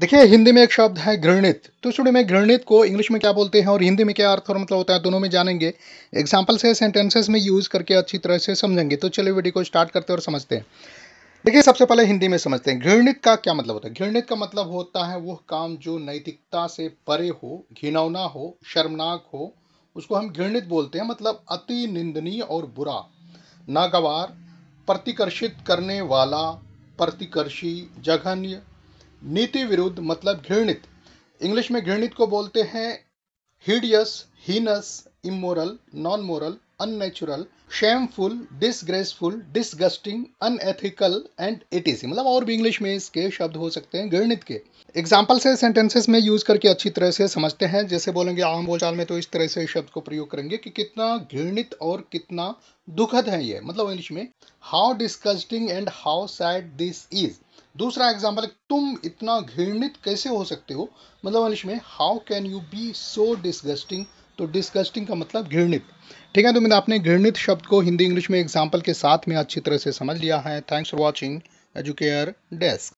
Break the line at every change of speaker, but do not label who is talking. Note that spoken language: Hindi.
देखिए हिंदी में एक शब्द है घृणित तो सुनिए में घृणित को इंग्लिश में क्या बोलते हैं और हिंदी में क्या अर्थ और मतलब होता है दोनों में जानेंगे एग्जाम्पल से सेंटेंसेस में यूज़ करके अच्छी तरह से समझेंगे तो चलिए वीडियो को स्टार्ट करते हैं और समझते हैं देखिए सबसे पहले हिंदी में समझते हैं घृणित का क्या मतलब होता है घृणित का मतलब होता है वह काम जो नैतिकता से परे हो घिनौना हो शर्मनाक हो उसको हम घृणित बोलते हैं मतलब अति निंदनीय और बुरा नागवार प्रतिकर्षित करने वाला प्रतिकर्षी जघन्य नीति विरुद्ध मतलब घृणित इंग्लिश में घृणित को बोलते हैं hideous heinous immoral non moral unnatural shameful disgraceful disgusting unethical and it is मतलब और भी इंग्लिश में इसके शब्द हो सकते हैं गणित के एग्जाम्पल से सेंटेंसेस में यूज करके अच्छी तरह से समझते हैं जैसे बोलेंगे आम बोलचाल में तो इस तरह से शब्द को प्रयोग करेंगे कि कितना घृणित और कितना दुखद है ये मतलब इंग्लिश में how disgusting and how sad this is दूसरा एग्जाम्पल तुम इतना घृणित कैसे हो सकते हो मतलब इंग्लिश में how can you be so disgusting तो डिस्गस्टिंग का मतलब घृणित ठीक है तो मैंने आपने घृणित शब्द को हिंदी इंग्लिश में एग्जाम्पल के साथ में अच्छी तरह से समझ लिया है thanks for watching Educare desk